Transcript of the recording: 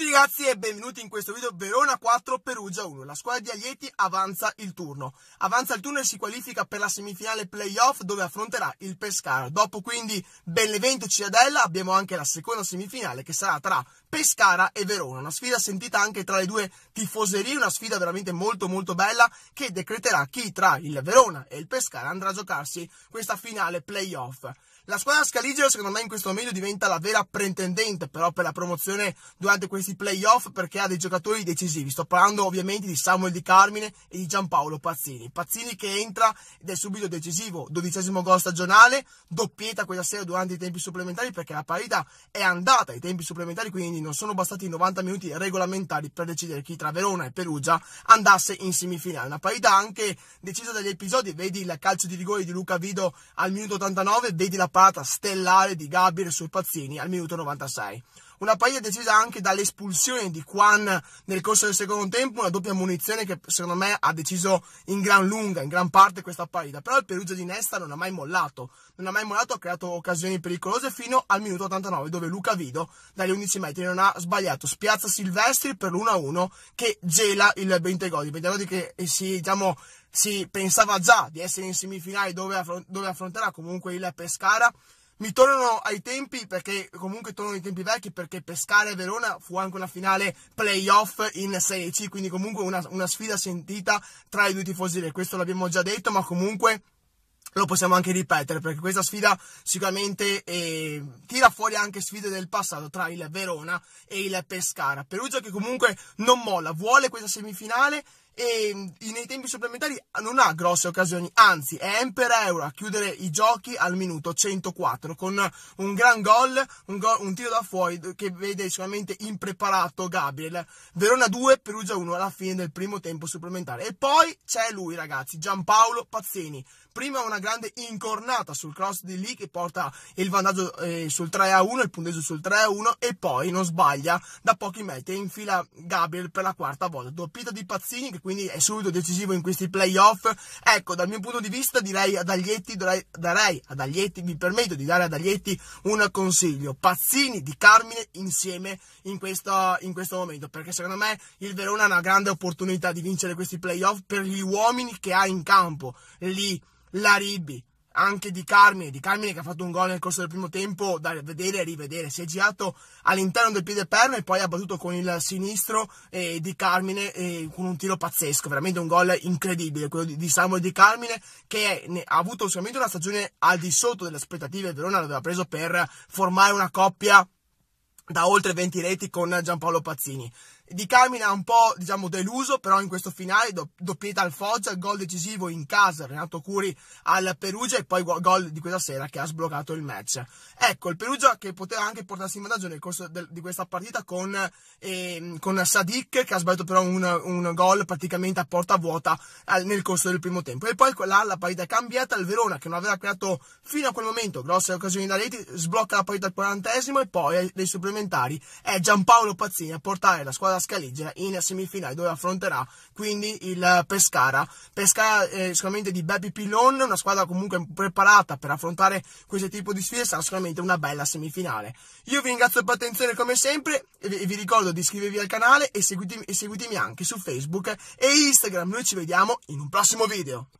tutti ragazzi e benvenuti in questo video Verona 4 Perugia 1 La squadra di Aglieti avanza il turno Avanza il turno e si qualifica per la semifinale playoff dove affronterà il Pescara Dopo quindi Benevento e Cittadella abbiamo anche la seconda semifinale che sarà tra Pescara e Verona Una sfida sentita anche tra le due tifoserie Una sfida veramente molto molto bella che decreterà chi tra il Verona e il Pescara andrà a giocarsi questa finale playoff La squadra scaligero secondo me in questo momento diventa la vera pretendente però per la promozione durante questi questi playoff perché ha dei giocatori decisivi. Sto parlando ovviamente di Samuel Di Carmine e di Giampaolo Pazzini. Pazzini che entra ed è subito decisivo, dodicesimo gol stagionale, doppietta quella sera durante i tempi supplementari perché la parità è andata ai tempi supplementari, quindi non sono bastati i 90 minuti regolamentari per decidere chi tra Verona e Perugia andasse in semifinale. Una parità anche decisa dagli episodi, vedi il calcio di rigore di Luca Vido al minuto 89, vedi la parata stellare di Gabriel sui Pazzini al minuto 96 una parità decisa anche dall'esperienza l'espulsione di Kwan nel corso del secondo tempo, una doppia munizione che secondo me ha deciso in gran lunga, in gran parte questa partita, però il Perugia di Nesta non ha mai mollato, non ha mai mollato, ha creato occasioni pericolose fino al minuto 89 dove Luca Vido dagli 11 metri non ha sbagliato, spiazza Silvestri per l'1-1 che gela il Bentegodi, Bentegodi che eh, si diciamo si pensava già di essere in semifinale dove, affron dove affronterà comunque il Pescara mi tornano ai tempi, perché comunque tornano ai tempi vecchi, perché Pescara e Verona fu anche una finale playoff in Serie C, quindi comunque una, una sfida sentita tra i due tifosi, questo l'abbiamo già detto, ma comunque lo possiamo anche ripetere perché questa sfida sicuramente eh, tira fuori anche sfide del passato tra il Verona e il Pescara. Perugia che comunque non molla, vuole questa semifinale e mm, nei tempi supplementari non ha grosse occasioni, anzi è Emper Euro a chiudere i giochi al minuto 104 con un gran gol, un, gol, un tiro da fuori che vede sicuramente impreparato Gabriel. Verona 2, Perugia 1 alla fine del primo tempo supplementare. E poi c'è lui ragazzi, Giampaolo Pazzini. Prima una grande incornata sul cross di lì che porta il vantaggio eh, sul 3-1, il punteggio sul 3-1 e poi non sbaglia da pochi metri e infila Gabriel per la quarta volta. Doppietta di Pazzini che quindi è subito decisivo in questi playoff. Ecco, dal mio punto di vista direi ad Aglietti, darei ad Aglietti, mi permetto di dare ad Aglietti un consiglio, Pazzini di Carmine insieme in questo, in questo momento, perché secondo me il Verona ha una grande opportunità di vincere questi playoff per gli uomini che ha in campo, lì Laribi, anche di Carmine, di Carmine che ha fatto un gol nel corso del primo tempo da vedere e rivedere, si è girato all'interno del piede perno e poi ha battuto con il sinistro eh, di Carmine eh, con un tiro pazzesco, veramente un gol incredibile quello di, di Samuel di Carmine che è, ha avuto solamente una stagione al di sotto delle aspettative, il Verona l'aveva preso per formare una coppia da oltre 20 reti con Giampaolo Pazzini. Di Carmine Carmina un po' diciamo deluso, però in questo finale do, doppietta al Foggia, gol decisivo in casa, Renato Curi al Perugia e poi gol di questa sera che ha sbloccato il match. Ecco, il Perugia che poteva anche portarsi in vantaggio nel corso de, di questa partita con, eh, con Sadik che ha sbagliato però un, un gol praticamente a porta vuota eh, nel corso del primo tempo. E poi là la partita è cambiata, il Verona che non aveva creato fino a quel momento grosse occasioni da reti, sblocca la partita al quarantesimo e poi dei supplementari è Giampaolo Pazzini a portare la squadra Scaligera in semifinale dove affronterà quindi il Pescara. Pescara eh, sicuramente di Beppi Pilon, una squadra comunque preparata per affrontare questo tipo di sfide, sarà sicuramente una bella semifinale. Io vi ringrazio per l'attenzione come sempre e vi ricordo di iscrivervi al canale e seguitemi, e seguitemi anche su Facebook e Instagram. Noi ci vediamo in un prossimo video.